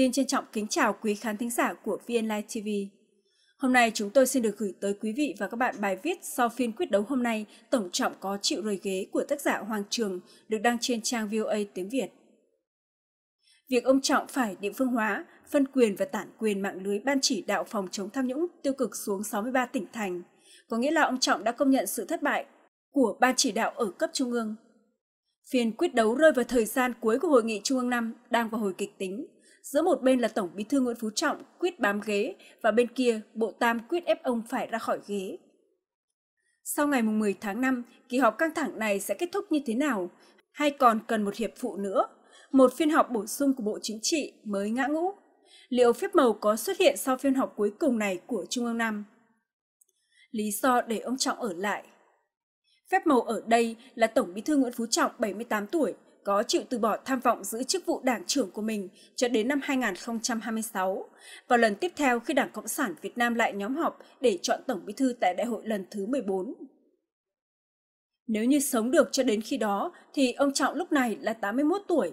Xin trân trọng kính chào quý khán thính giả của VN Live TV. Hôm nay chúng tôi xin được gửi tới quý vị và các bạn bài viết sau phiên quyết đấu hôm nay tổng trọng có chịu rời ghế của tác giả Hoàng Trường được đăng trên trang VOA tiếng Việt. Việc ông Trọng phải địa phương hóa, phân quyền và tản quyền mạng lưới ban chỉ đạo phòng chống tham nhũng tiêu cực xuống 63 tỉnh thành, có nghĩa là ông Trọng đã công nhận sự thất bại của ban chỉ đạo ở cấp trung ương. Phiên quyết đấu rơi vào thời gian cuối của hội nghị trung ương năm đang vào hồi kịch tính, Giữa một bên là Tổng Bí thư Nguyễn Phú Trọng quyết bám ghế và bên kia Bộ Tam quyết ép ông phải ra khỏi ghế. Sau ngày 10 tháng 5, kỳ họp căng thẳng này sẽ kết thúc như thế nào? Hay còn cần một hiệp phụ nữa? Một phiên họp bổ sung của Bộ Chính trị mới ngã ngũ? Liệu phép màu có xuất hiện sau phiên họp cuối cùng này của Trung ương năm Lý do để ông Trọng ở lại Phép màu ở đây là Tổng Bí thư Nguyễn Phú Trọng 78 tuổi, có chịu từ bỏ tham vọng giữ chức vụ đảng trưởng của mình cho đến năm 2026, và lần tiếp theo khi Đảng Cộng sản Việt Nam lại nhóm họp để chọn Tổng Bí thư tại đại hội lần thứ 14. Nếu như sống được cho đến khi đó thì ông Trọng lúc này là 81 tuổi.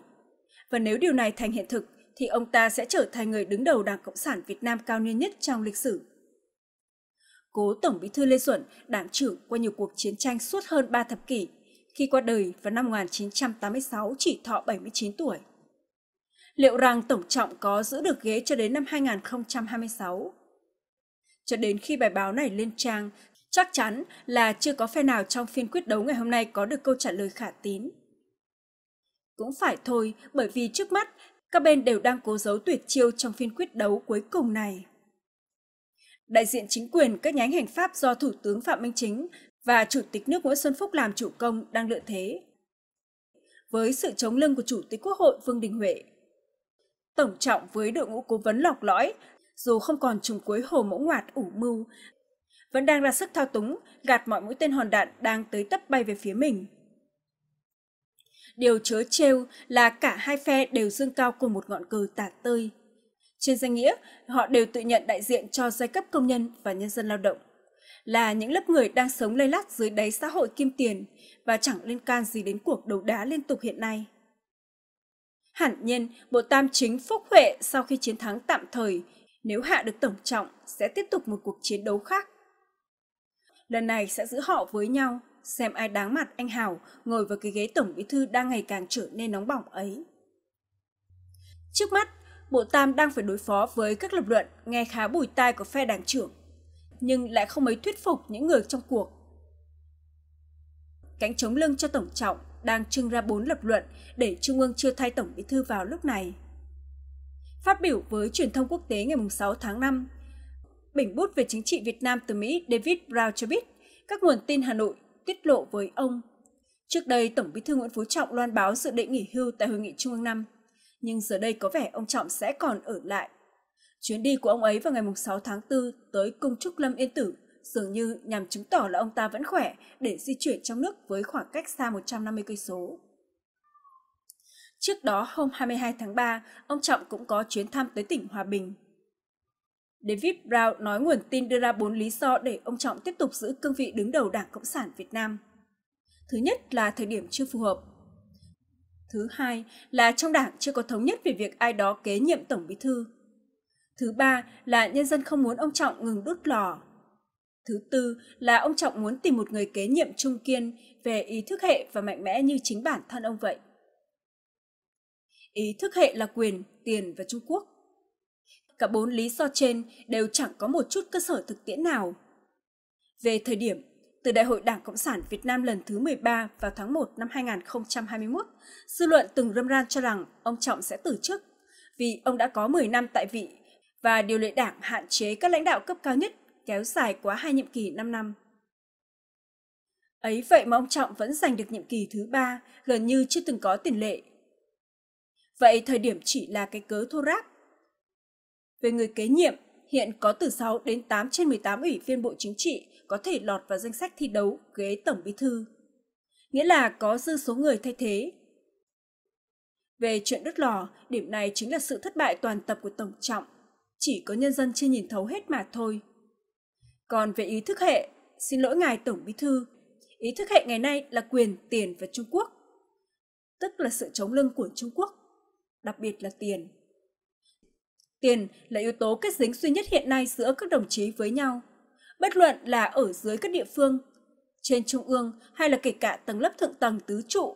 Và nếu điều này thành hiện thực thì ông ta sẽ trở thành người đứng đầu Đảng Cộng sản Việt Nam cao niên nhất trong lịch sử. Cố Tổng Bí thư Lê Duẩn, đảng trưởng qua nhiều cuộc chiến tranh suốt hơn 3 thập kỷ, khi qua đời vào năm 1986 chỉ thọ 79 tuổi. Liệu rằng Tổng Trọng có giữ được ghế cho đến năm 2026? Cho đến khi bài báo này lên trang, chắc chắn là chưa có phe nào trong phiên quyết đấu ngày hôm nay có được câu trả lời khả tín. Cũng phải thôi, bởi vì trước mắt, các bên đều đang cố giấu tuyệt chiêu trong phiên quyết đấu cuối cùng này. Đại diện chính quyền các nhánh hành pháp do Thủ tướng Phạm Minh Chính và Chủ tịch nước Nguyễn Xuân Phúc làm chủ công đang lợi thế. Với sự chống lưng của Chủ tịch Quốc hội Vương Đình Huệ, Tổng Trọng với đội ngũ cố vấn lọc lõi, dù không còn trùng cuối hồ mẫu ngoạt ủ mưu, vẫn đang ra sức thao túng, gạt mọi mũi tên hòn đạn đang tới tấp bay về phía mình. Điều chớ trêu là cả hai phe đều dương cao cùng một ngọn cờ tả tơi. Trên danh nghĩa, họ đều tự nhận đại diện cho giai cấp công nhân và nhân dân lao động là những lớp người đang sống lây lắt dưới đáy xã hội kim tiền và chẳng liên can gì đến cuộc đấu đá liên tục hiện nay. Hẳn nhiên, Bộ Tam Chính Phúc Huệ sau khi chiến thắng tạm thời, nếu hạ được tổng trọng, sẽ tiếp tục một cuộc chiến đấu khác. Lần này sẽ giữ họ với nhau, xem ai đáng mặt anh Hảo ngồi vào cái ghế tổng bí thư đang ngày càng trở nên nóng bỏng ấy. Trước mắt, Bộ Tam đang phải đối phó với các lập luận nghe khá bùi tai của phe đảng trưởng nhưng lại không mấy thuyết phục những người trong cuộc. Cánh chống lưng cho Tổng Trọng đang trưng ra bốn lập luận để Trung ương chưa thay Tổng Bí thư vào lúc này. Phát biểu với truyền thông quốc tế ngày 6 tháng 5, Bình bút về chính trị Việt Nam từ Mỹ David Brown cho biết các nguồn tin Hà Nội tiết lộ với ông. Trước đây, Tổng bí thư Nguyễn Phú Trọng loan báo dự định nghỉ hưu tại Hội nghị Trung ương năm, nhưng giờ đây có vẻ ông Trọng sẽ còn ở lại Chuyến đi của ông ấy vào ngày 6 tháng 4 tới Cung Trúc Lâm Yên Tử dường như nhằm chứng tỏ là ông ta vẫn khỏe để di chuyển trong nước với khoảng cách xa 150 cây số. Trước đó hôm 22 tháng 3, ông Trọng cũng có chuyến thăm tới tỉnh Hòa Bình. David Brown nói nguồn tin đưa ra 4 lý do để ông Trọng tiếp tục giữ cương vị đứng đầu Đảng Cộng sản Việt Nam. Thứ nhất là thời điểm chưa phù hợp. Thứ hai là trong đảng chưa có thống nhất về việc ai đó kế nhiệm Tổng Bí Thư. Thứ ba là nhân dân không muốn ông Trọng ngừng đốt lò. Thứ tư là ông Trọng muốn tìm một người kế nhiệm trung kiên về ý thức hệ và mạnh mẽ như chính bản thân ông vậy. Ý thức hệ là quyền, tiền và Trung Quốc. Cả bốn lý do trên đều chẳng có một chút cơ sở thực tiễn nào. Về thời điểm, từ Đại hội Đảng Cộng sản Việt Nam lần thứ 13 vào tháng 1 năm 2021, dư luận từng râm ran cho rằng ông Trọng sẽ từ chức vì ông đã có 10 năm tại vị và điều lệ đảng hạn chế các lãnh đạo cấp cao nhất kéo dài quá hai nhiệm kỳ 5 năm. Ấy vậy mà ông Trọng vẫn giành được nhiệm kỳ thứ ba, gần như chưa từng có tiền lệ. Vậy thời điểm chỉ là cái cớ thô ráp. Về người kế nhiệm, hiện có từ 6 đến 8 trên 18 ủy viên Bộ Chính trị có thể lọt vào danh sách thi đấu ghế Tổng Bí Thư. Nghĩa là có dư số người thay thế. Về chuyện đứt lò, điểm này chính là sự thất bại toàn tập của Tổng Trọng chỉ có nhân dân chưa nhìn thấu hết mà thôi. Còn về ý thức hệ, xin lỗi ngài Tổng Bí Thư, ý thức hệ ngày nay là quyền, tiền và Trung Quốc, tức là sự chống lưng của Trung Quốc, đặc biệt là tiền. Tiền là yếu tố kết dính duy nhất hiện nay giữa các đồng chí với nhau, bất luận là ở dưới các địa phương, trên trung ương hay là kể cả tầng lớp thượng tầng tứ trụ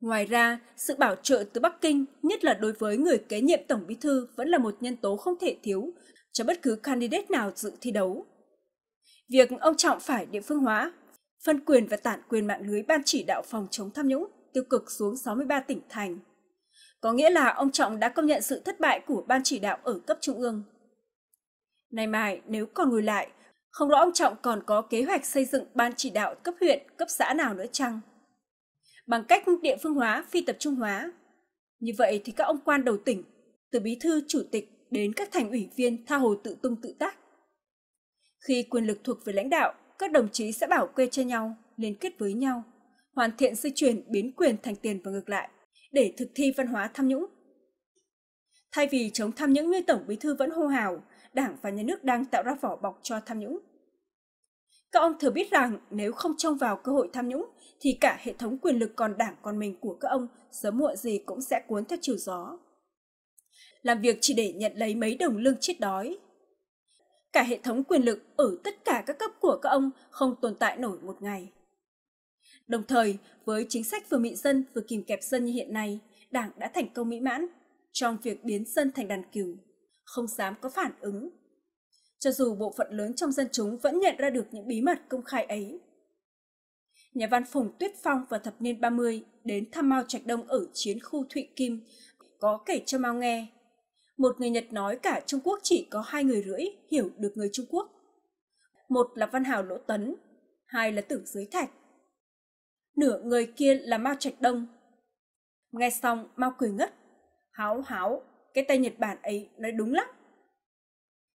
Ngoài ra, sự bảo trợ từ Bắc Kinh, nhất là đối với người kế nhiệm Tổng Bí Thư vẫn là một nhân tố không thể thiếu cho bất cứ candidate nào dự thi đấu. Việc ông Trọng phải địa phương hóa, phân quyền và tản quyền mạng lưới Ban chỉ đạo phòng chống tham nhũng tiêu cực xuống 63 tỉnh thành. Có nghĩa là ông Trọng đã công nhận sự thất bại của Ban chỉ đạo ở cấp trung ương. Nay mai, nếu còn ngồi lại, không rõ ông Trọng còn có kế hoạch xây dựng Ban chỉ đạo cấp huyện, cấp xã nào nữa chăng? bằng cách địa phương hóa, phi tập trung hóa. Như vậy thì các ông quan đầu tỉnh, từ bí thư chủ tịch đến các thành ủy viên tha hồ tự tung tự tác. Khi quyền lực thuộc về lãnh đạo, các đồng chí sẽ bảo kê cho nhau, liên kết với nhau, hoàn thiện dây chuyền biến quyền thành tiền và ngược lại, để thực thi văn hóa tham nhũng. Thay vì chống tham nhũng như Tổng Bí thư vẫn hô hào, Đảng và Nhà nước đang tạo ra vỏ bọc cho tham nhũng. Các ông thừa biết rằng nếu không trông vào cơ hội tham nhũng, thì cả hệ thống quyền lực còn đảng còn mình của các ông sớm muộn gì cũng sẽ cuốn theo chiều gió. Làm việc chỉ để nhận lấy mấy đồng lương chết đói. Cả hệ thống quyền lực ở tất cả các cấp của các ông không tồn tại nổi một ngày. Đồng thời, với chính sách vừa mị dân vừa kìm kẹp dân như hiện nay, đảng đã thành công mỹ mãn trong việc biến dân thành đàn cừu, không dám có phản ứng cho dù bộ phận lớn trong dân chúng vẫn nhận ra được những bí mật công khai ấy. Nhà văn Phùng Tuyết Phong vào thập niên 30 đến thăm Mao Trạch Đông ở chiến khu Thụy Kim, có kể cho Mao nghe. Một người Nhật nói cả Trung Quốc chỉ có hai người rưỡi hiểu được người Trung Quốc. Một là Văn Hào Lỗ Tấn, hai là Tử Dưới Thạch. Nửa người kia là Mao Trạch Đông. Nghe xong, Mao cười ngất. Háo háo, cái tay Nhật Bản ấy nói đúng lắm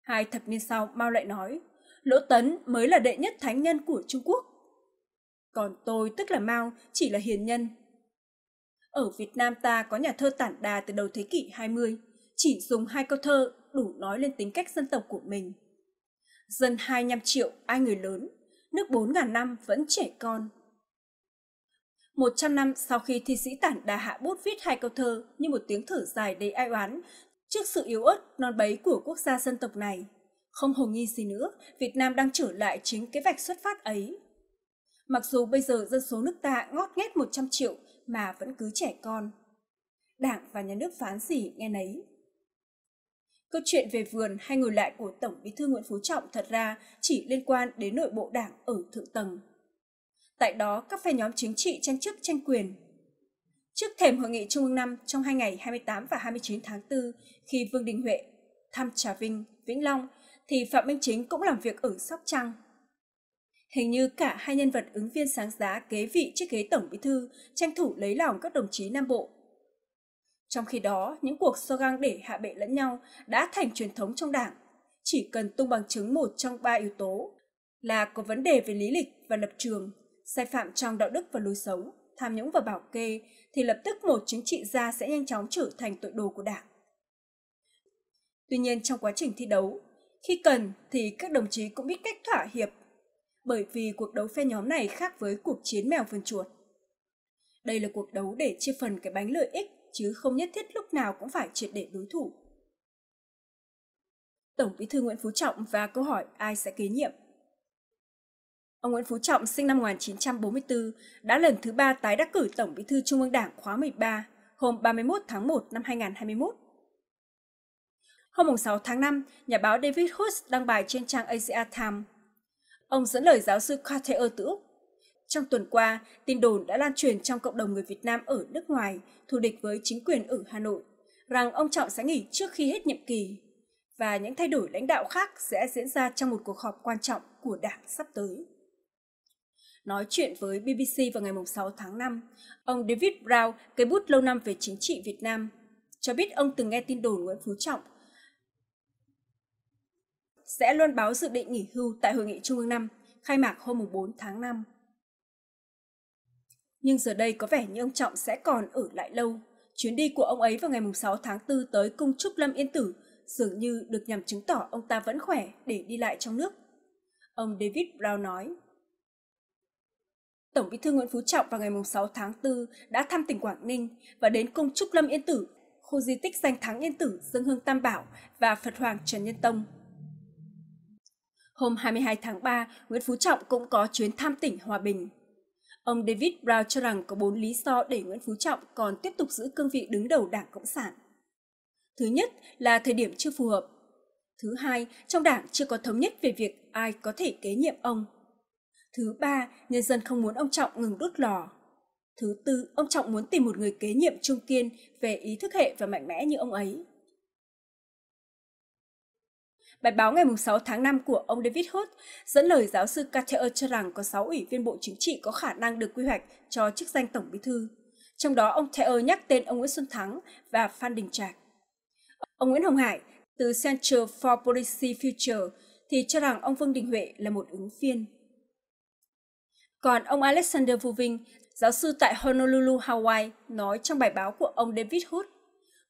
Hai thập niên sau, Mao lại nói, Lỗ Tấn mới là đệ nhất thánh nhân của Trung Quốc. Còn tôi, tức là Mao, chỉ là hiền nhân. Ở Việt Nam ta có nhà thơ tản đà từ đầu thế kỷ 20, chỉ dùng hai câu thơ đủ nói lên tính cách dân tộc của mình. Dân 25 triệu, ai người lớn, nước 4.000 năm vẫn trẻ con. 100 năm sau khi thi sĩ tản đà hạ bút viết hai câu thơ như một tiếng thở dài đầy ai oán Trước sự yếu ớt non bấy của quốc gia dân tộc này, không hồ nghi gì nữa, Việt Nam đang trở lại chính cái vạch xuất phát ấy. Mặc dù bây giờ dân số nước ta ngót nghét 100 triệu mà vẫn cứ trẻ con. Đảng và nhà nước phán gì nghe nấy. Câu chuyện về vườn hay ngồi lại của Tổng bí thư Nguyễn Phú Trọng thật ra chỉ liên quan đến nội bộ đảng ở thượng tầng. Tại đó, các phe nhóm chính trị tranh chức tranh quyền Trước thềm hội nghị Trung ương 5 trong hai ngày 28 và 29 tháng 4 khi Vương Đình Huệ thăm Trà Vinh, Vĩnh Long thì Phạm Minh Chính cũng làm việc ở Sóc Trăng. Hình như cả hai nhân vật ứng viên sáng giá kế vị chiếc ghế Tổng Bí thư tranh thủ lấy lòng các đồng chí Nam Bộ. Trong khi đó, những cuộc so găng để hạ bệ lẫn nhau đã thành truyền thống trong đảng. Chỉ cần tung bằng chứng một trong ba yếu tố là có vấn đề về lý lịch và lập trường, sai phạm trong đạo đức và lối sống tham nhũng và bảo kê, thì lập tức một chính trị gia sẽ nhanh chóng trở thành tội đồ của đảng. Tuy nhiên trong quá trình thi đấu, khi cần thì các đồng chí cũng biết cách thỏa hiệp, bởi vì cuộc đấu phe nhóm này khác với cuộc chiến mèo vườn chuột. Đây là cuộc đấu để chia phần cái bánh lợi ích chứ không nhất thiết lúc nào cũng phải triệt để đối thủ. Tổng Bí thư Nguyễn Phú Trọng và câu hỏi ai sẽ kế nhiệm Ông Nguyễn Phú Trọng sinh năm 1944 đã lần thứ ba tái đắc cử Tổng Bí thư Trung ương Đảng khóa 13 hôm 31 tháng 1 năm 2021. Hôm 6 tháng 5, nhà báo David Hughes đăng bài trên trang Asia Times. Ông dẫn lời giáo sư Carter từ Úc. Trong tuần qua, tin đồn đã lan truyền trong cộng đồng người Việt Nam ở nước ngoài, thù địch với chính quyền ở Hà Nội, rằng ông Trọng sẽ nghỉ trước khi hết nhiệm kỳ và những thay đổi lãnh đạo khác sẽ diễn ra trong một cuộc họp quan trọng của Đảng sắp tới. Nói chuyện với BBC vào ngày 6 tháng 5, ông David Brown, cây bút lâu năm về chính trị Việt Nam, cho biết ông từng nghe tin đồn Nguyễn Phú Trọng sẽ loan báo dự định nghỉ hưu tại Hội nghị Trung ương 5, khai mạc hôm 4 tháng 5. Nhưng giờ đây có vẻ như ông Trọng sẽ còn ở lại lâu. Chuyến đi của ông ấy vào ngày 6 tháng 4 tới Cung Trúc Lâm Yên Tử dường như được nhằm chứng tỏ ông ta vẫn khỏe để đi lại trong nước. Ông David Brown nói. Tổng Bí thư Nguyễn Phú Trọng vào ngày 6 tháng 4 đã thăm tỉnh Quảng Ninh và đến cung Trúc Lâm Yên Tử, khu di tích danh thắng Yên Tử Dương hương Tam Bảo và Phật Hoàng Trần Nhân Tông. Hôm 22 tháng 3, Nguyễn Phú Trọng cũng có chuyến thăm tỉnh Hòa Bình. Ông David Brown cho rằng có bốn lý do để Nguyễn Phú Trọng còn tiếp tục giữ cương vị đứng đầu Đảng Cộng sản. Thứ nhất là thời điểm chưa phù hợp. Thứ hai, trong đảng chưa có thống nhất về việc ai có thể kế nhiệm ông. Thứ ba, nhân dân không muốn ông Trọng ngừng đốt lò. Thứ tư, ông Trọng muốn tìm một người kế nhiệm trung kiên về ý thức hệ và mạnh mẽ như ông ấy. Bài báo ngày 6 tháng 5 của ông David Hood dẫn lời giáo sư Carter cho rằng có 6 ủy viên Bộ Chính trị có khả năng được quy hoạch cho chức danh Tổng Bí Thư. Trong đó, ông Taylor nhắc tên ông Nguyễn Xuân Thắng và Phan Đình Trạc. Ông Nguyễn Hồng Hải, từ Center for Policy Future, thì cho rằng ông Vương Đình Huệ là một ứng viên. Còn ông Alexander Vuving, giáo sư tại Honolulu, Hawaii, nói trong bài báo của ông David Hood,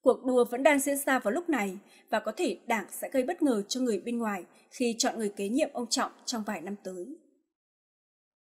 cuộc đua vẫn đang diễn ra vào lúc này và có thể đảng sẽ gây bất ngờ cho người bên ngoài khi chọn người kế nhiệm ông Trọng trong vài năm tới.